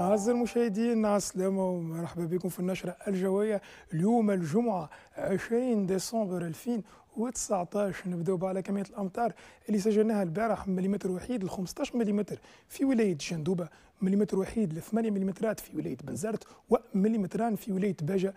أعزائي المشاهدين السلامة ومرحبا بكم في النشرة الجوية اليوم الجمعة 20 ديسمبر 2019 نبداو على كمية الأمطار اللي سجلناها البارح مليمتر وحيد ل 15 ملم في ولاية جندوبة مليمتر وحيد ل 8 مليمترات في ولاية بنزرت ومليمتران في ولاية باجة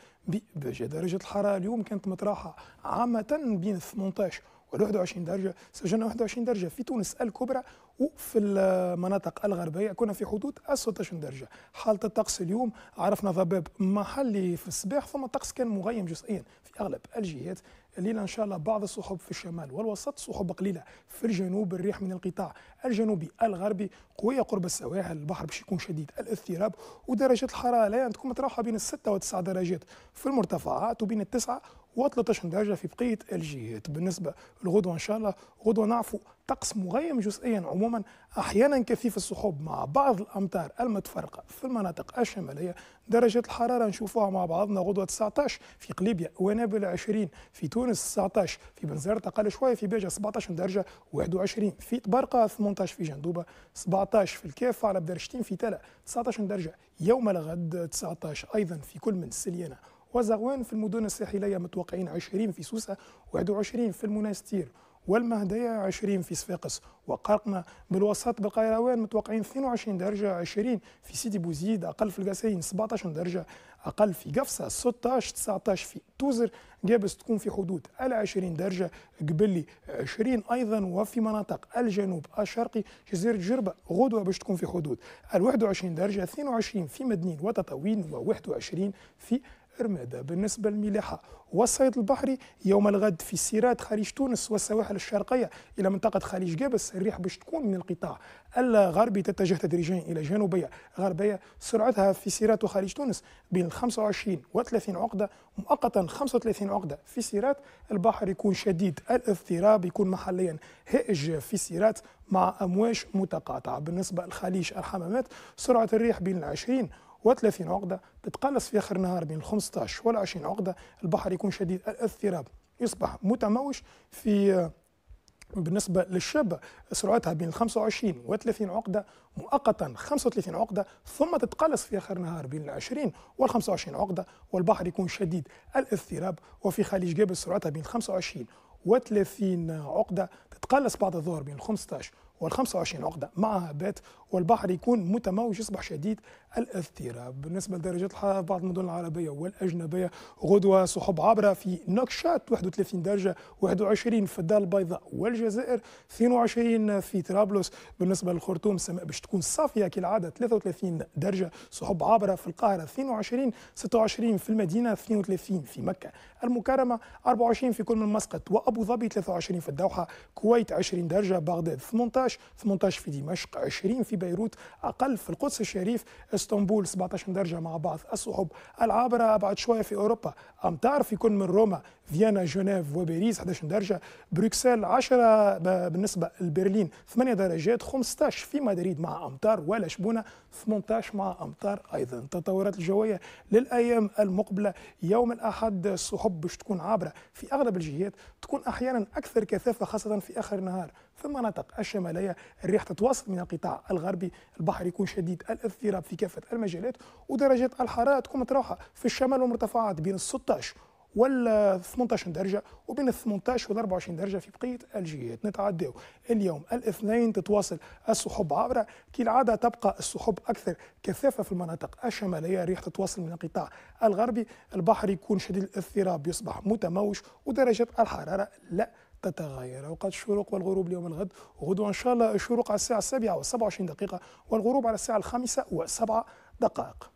بباجة درجة الحرارة اليوم كانت مطراحة عامة بين 18 و21 درجة سجلنا 21 درجة في تونس الكبرى وفي المناطق الغربية كنا في حدود 16 درجة حالة الطقس اليوم عرفنا ضباب محلي في الصباح ثم الطقس كان مغيم جزئيا في أغلب الجهات الليلة إن شاء الله بعض السحب في الشمال والوسط سحب قليلة في الجنوب الريح من القطاع الجنوبي الغربي قوية قرب السواحل البحر باش يكون شديد الاضطراب ودرجة الحرارة لا تكون متراوحة بين 6 و 9 درجات في المرتفعات وبين التسعة و13 درجة في بقية الجهات بالنسبة لغدوة إن شاء الله غدوة نعفو طقس مغيم جزئيا عموما أحيانا كثيف السحب مع بعض الأمطار المتفرقة في المناطق الشمالية درجات الحرارة نشوفوها مع بعضنا غدوة 19 في قليبيا ونابل 20 في تونس 19 في بنزرت أقل شوية في باجة 17 درجة 21 في طبرقة 18 في جندوبة 17 في الكاف على بدرجتين في تلا 19 درجة يوم الغد 19 أيضا في كل من سليانة وزغوان في المدن الساحلية متوقعين 20 في سوسة 21 في المناستير والمهدية 20 في صفاقس وقرقنا بالوسط بالقيروان متوقعين 22 درجة 20 في سيدي بوزيد أقل في القساين 17 درجة أقل في قفصة 16 19 في توزر جابس تكون في حدود ال 20 درجة قبلي 20 أيضا وفي مناطق الجنوب الشرقي جزيرة جربة غدوة باش تكون في حدود ال 21 درجة 22 في مدنين وتطاوين و 21 في إرمادة بالنسبة للملاحة والصيد البحري يوم الغد في السيرات خارج تونس والسواحل الشرقية إلى منطقة خليج جابس الريح باش تكون من القطاع الغربي تتجه تدريجيا إلى جنوبية غربية سرعتها في سيرات وخارج تونس بين 25 و 30 عقدة مؤقتا 35 عقدة في سيرات البحر يكون شديد الاضطراب يكون محليا هائج في سيرات مع أمواج متقاطعة بالنسبة لخليج الحمامات سرعة الريح بين 20 و30 عقده تتقلص في اخر النهار بين ال 15 وال 20 عقده البحر يكون شديد الاضطراب يصبح متموج في بالنسبة للشابة سرعتها بين 25 و 30 عقدة مؤقتا 35 عقدة ثم تتقلص في آخر نهار بين 20 و 25 عقدة والبحر يكون شديد الاضطراب وفي خليج جبل سرعتها بين 25 و 30 عقدة تتقلص بعد الظهر بين 15 وال25 عقدة مع هبات والبحر يكون متموج يصبح شديد الاضطراب بالنسبة لدرجات الحرارة في بعض المدن العربية والأجنبية غدوة سحب عبرة في نكشات 31 درجة 21 في الدار البيضاء والجزائر 22 في طرابلس بالنسبة للخرطوم السماء باش تكون صافية كالعادة 33 درجة سحب عبرة في القاهرة 22 26 في المدينة 32 في مكة المكرمة 24 في كل من مسقط وأبو ظبي 23 في الدوحة كويت 20 درجة بغداد 18 19 18 في دمشق 20 في بيروت أقل في القدس الشريف اسطنبول 17 درجة مع بعض الصعوب العابرة أبعد شوية في أوروبا أمتار في كل من روما فيينا جنيف وباريس 11 درجة بروكسل 10 بالنسبة لبرلين 8 درجات 15 في مدريد مع أمتار ولا شبونة 18 مع أمتار أيضا التطورات الجوية للأيام المقبلة يوم الأحد الصحب باش تكون عابرة في أغلب الجهات تكون أحيانا أكثر كثافة خاصة في آخر النهار في المناطق الشماليه الريح تتواصل من القطاع الغربي البحر يكون شديد الاضطراب في كافه المجالات ودرجات الحراره تكون متراوحه في الشمال والمرتفعات بين 16 وال 18 درجه وبين ال 18 و 24 درجه في بقيه الجهات نتعداو اليوم الاثنين تتواصل السحب عابره كالعاده تبقى السحب اكثر كثافه في المناطق الشماليه الريح تتواصل من القطاع الغربي البحر يكون شديد الاضطراب يصبح متموج ودرجات الحراره لا تتغير أوقات الشروق والغروب اليوم الغد غدوة إن شاء الله الشروق على الساعة السابعة و27 دقيقة والغروب على الساعة الخامسة وسبعة دقائق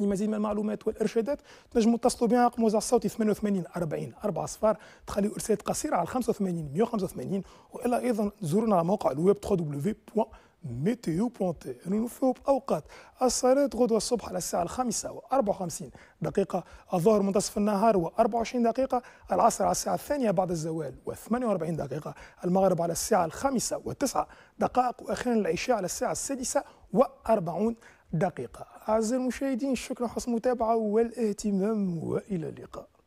لمزيد من المعلومات والارشادات تنجموا تتصلوا بنا رقم الوزع الصوتي 88 40 4 صفار تخليوا ارسالات قصيره على 85 185 والا ايضا زورونا على موقع الويب www ميتيو بونتي يعني نوفيو باوقات الصلاه غدوه الصبح على الساعه الخامسه و54 دقيقه الظهر منتصف النهار و24 دقيقه العصر على الساعه الثانيه بعد الزوال و48 دقيقه المغرب على الساعه الخامسه و9 دقائق واخيرا العشاء على الساعه السادسه و40 دقيقه اعزائي المشاهدين شكرا حسن المتابعه والاهتمام والى اللقاء